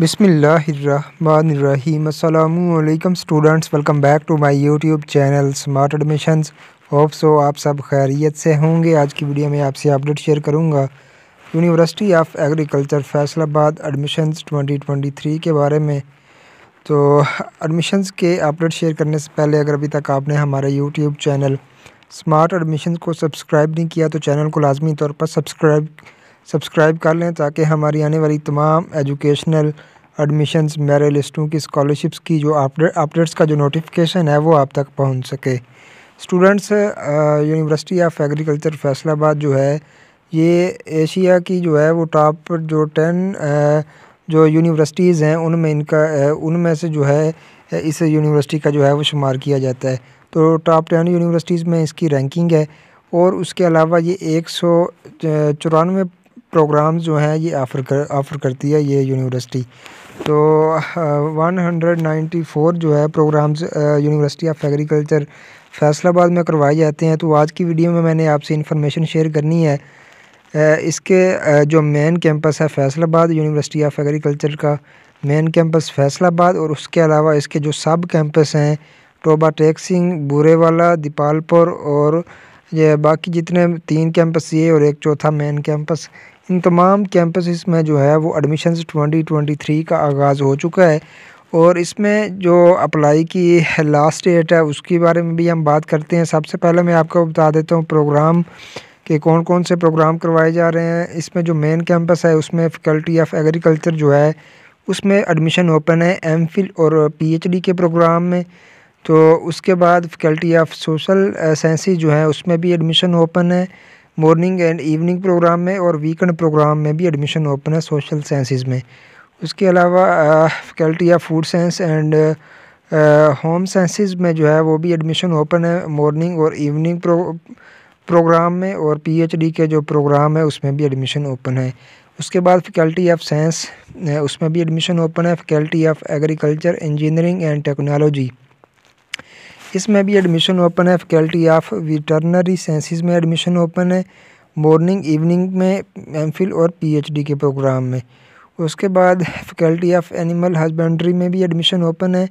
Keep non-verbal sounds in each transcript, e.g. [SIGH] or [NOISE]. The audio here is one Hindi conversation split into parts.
बिसमीम students welcome back to my YouTube channel smart admission hope so आप सब खैरियत से होंगे आज की वीडियो में आपसे अपडेट शेयर करूँगा university of agriculture Faisalabad admission 2023 के बारे में तो एडमिशन्स के अपडेट शेयर करने से पहले अगर अभी तक आपने हमारे यूट्यूब चैनल स्मार्ट एडमिशन को सब्सक्राइब नहीं किया तो चैनल को लाजमी तौर पर सब्सक्राइब सब्सक्राइब कर लें ताकि हमारी आने वाली तमाम एजुकेशनल एडमिशन्स मेरे लिस्टों की स्कॉलरशिप्स की जो अपडेट्स का जो नोटिफिकेशन है वो आप तक पहुंच सके students university of agriculture Faisalabad जो है ये एशिया की जो है वो टॉप जो टेन जो यूनिवर्सिटीज़ हैं उनमें इनका उनमें से जो है इस यूनिवर्सिटी का जो है वो शुमार किया जाता है तो टॉप टेन यूनिवर्सिटीज़ में इसकी रैंकिंग है और उसके अलावा ये एक सौ चौरानवे प्रोग्राम जो हैं ये ऑफ़र कर ऑफ़र करती है ये यूनिवर्सिटी तो वन हंड्रेड नाइन्टी फ़ोर जो है programmes university of agriculture Faisalabad में करवाए जाते हैं तो आज की वीडियो में मैंने आपसे इन्फॉर्मेशन शेयर करनी है इसके जो मेन कैंपस है फैसलाबाद यूनिवर्सिटी ऑफ एग्रीकल्चर का मेन कैंपस फैसलाबाद और उसके अलावा इसके जो सब कैंपस हैं टोबा टेक सिंह बूरेवाला दीपालपुर और ये बाकी जितने तीन कैंपस ये और एक चौथा मेन कैंपस इन तमाम कैंपस में जो है वो एडमिशन 2023 का आगाज़ हो चुका है और इसमें जो अप्लाई की लास्ट डेट है उसके बारे में भी हम बात करते हैं सबसे पहले मैं आपको बता देता हूँ प्रोग्राम के कौन कौन से प्रोग्राम करवाए जा रहे हैं इसमें जो मेन कैंपस है उसमें फैकल्टी ऑफ एग्रीकल्चर जो है उसमें एडमिशन ओपन है एम और पी के प्रोग्राम में तो उसके बाद फैकल्टी ऑफ सोशल साइंसिस जो है उसमें भी एडमिशन ओपन है मॉर्निंग एंड इवनिंग प्रोग्राम में और वीकेंड प्रोग्राम में भी एडमिशन ओपन है सोशल साइंसिस में उसके अलावा faculty of food science and home sciences में जो है वो भी एडमिशन ओपन है मॉर्निंग और इवनिंग प्रो प्रोग्राम में और पीएचडी के जो प्रोग्राम है उसमें भी एडमिशन ओपन है उसके बाद फैकल्टी ऑफ साइंस उसमें भी एडमिशन ओपन है faculty of agriculture engineering and technology इसमें भी एडमिशन ओपन है फैकल्टी ऑफ विटरनरी साइंसिस में एडमिशन ओपन है मॉर्निंग इवनिंग में एम और पी के प्रोग्राम में उसके बाद फैकल्टी ऑफ एनिमल हजबेंड्री में भी एडमिशन ओपन है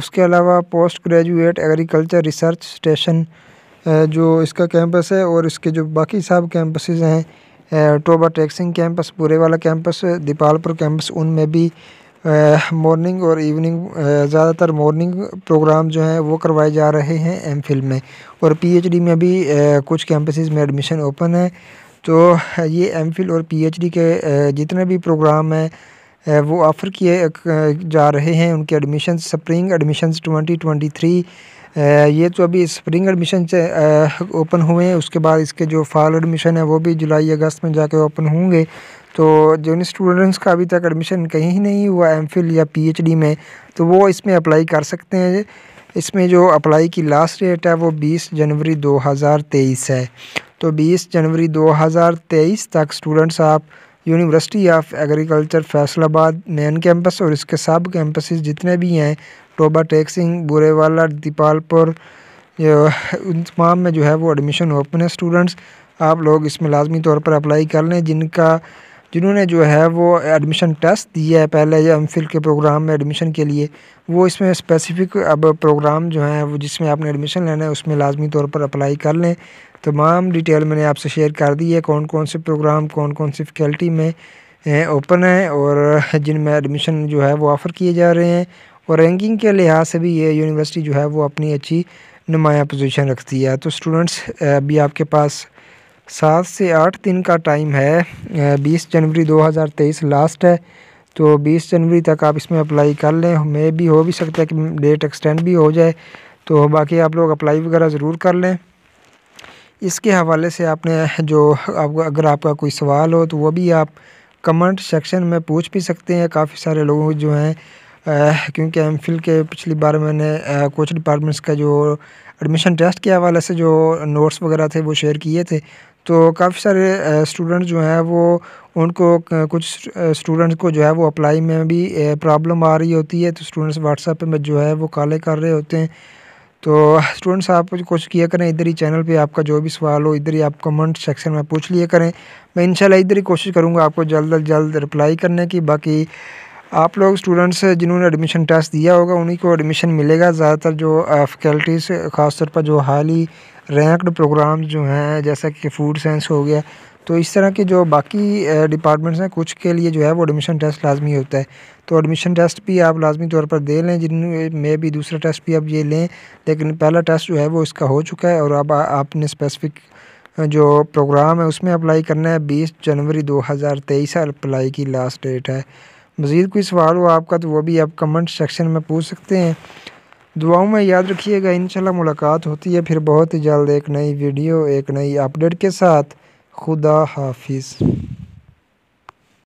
उसके अलावा postgraduate agriculture research station जो इसका कैंपस है और इसके जो बाकी सब कैंपसेस हैं टोबा टैक्सिंग कैंपस पूरे वाला कैंपस दीपालपुर कैंपस उनमें भी मॉर्निंग और इवनिंग ज़्यादातर मॉर्निंग प्रोग्राम जो हैं वो करवाए जा रहे हैं एम फिल में और पीएचडी में भी कुछ कैंपसेस में एडमिशन ओपन है तो ये एम फिल और पीएचडी के जितने भी प्रोग्राम हैं वो ऑफ़र किए जा रहे हैं उनके एडमिशन स्प्रिंग ट्वेंटी 2023 ये तो अभी स्प्रिंग एडमिशन से ओपन हुए हैं उसके बाद इसके जो फॉल एडमिशन है वो भी जुलाई अगस्त में जाके ओपन होंगे तो जिन स्टूडेंट्स का अभी तक एडमिशन कहीं नहीं हुआ एम या पी में तो वो इसमें अप्लाई कर सकते हैं इसमें जो अप्लाई की लास्ट डेट है वो 20 जनवरी 2023 है तो 20 जनवरी 2023 तक स्टूडेंट्स आप university of agriculture Faisalabad main campus और इसके सब कैंपस जितने भी हैं टोबा टैक्सिंग बुरे बुरेवाला दीपालपुर उन तमाम में जो है वो एडमिशन ओपन है स्टूडेंट्स आप लोग इसमें लाजमी तौर पर अप्लाई कर लें जिनका जिन्होंने जो है वो एडमिशन टेस्ट दिया है पहले या एम के प्रोग्राम में एडमिशन के लिए वो इसमें स्पेसिफिक अब प्रोग्राम जो है वो जिसमें आपने एडमिशन लेना है उसमें लाजमी तौर पर अप्लाई कर लें तमाम डिटेल मैंने आपसे शेयर कर दी है कौन कौन से प्रोग्राम कौन कौन सी फैकल्टी में ओपन है और [LAUGHS] जिनमें एडमिशन जो है वो ऑफ़र किए जा रहे हैं और रैंकिंग के लिहाज से भी ये यूनिवर्सिटी जो है वो अपनी अच्छी नुमाया पोजीशन रखती है तो स्टूडेंट्स अभी आपके पास सात से आठ दिन का टाइम है बीस जनवरी 2023 लास्ट है तो बीस जनवरी तक आप इसमें अप्लाई कर लें मे भी हो भी सकता है कि डेट एक्सटेंड भी हो जाए तो बाकी आप लोग अप्लाई वगैरह ज़रूर कर लें इसके हवाले से आपने जो आप अगर आपका कोई सवाल हो तो वो भी आप कमेंट सेक्शन में पूछ भी सकते हैं काफ़ी सारे लोग जो हैं क्योंकि एम फिल के पिछली बार मैंने आ, कुछ डिपार्टमेंट्स का जो एडमिशन टेस्ट के हवाले से जो नोट्स वगैरह थे वो शेयर किए थे तो काफ़ी सारे स्टूडेंट जो हैं वो उनको कुछ स्टूडेंट्स को जो है वो अप्लाई में भी प्रॉब्लम आ रही होती है तो स्टूडेंट्स व्हाट्सएप में जो है वो कॉलें कर रहे होते हैं तो स्टूडेंट्स आप कोशिश किया करें इधर ही चैनल पे आपका जो भी सवाल हो इधर ही आप कमेंट सेक्शन में पूछ लिया करें मैं इंशाल्लाह इधर ही कोशिश करूँगा आपको जल्द अज जल्द रिप्लाई करने की बाकी आप लोग स्टूडेंट्स जिन्होंने एडमिशन टेस्ट दिया होगा उन्हीं को एडमिशन मिलेगा ज़्यादातर जो फैकल्टीज़ ख़ासतौर पर जो हाल ही रैंकड प्रोग्राम जो हैं जैसा कि फूड साइंस हो गया तो इस तरह के जो बाकी डिपार्टमेंट्स हैं कुछ के लिए जो है वो एडमिशन टेस्ट लाजमी होता है तो एडमिशन टेस्ट भी आप लाजमी तौर पर दे लें जिन में भी दूसरा टेस्ट भी आप ये लें लेकिन पहला टेस्ट जो है वो इसका हो चुका है और अब आपने स्पेसिफिक जो प्रोग्राम है उसमें अप्लाई करना है बीस जनवरी दो हज़ार तेईस अप्लाई की लास्ट डेट है मज़ीद कोई सवाल हो आपका तो वो भी आप कमेंट सेक्शन में पूछ सकते हैं दुआओं में याद रखिएगा इंशाल्लाह मुलाकात होती है फिर बहुत ही जल्द एक नई वीडियो एक नई अपडेट के साथ खुदा हाफिज़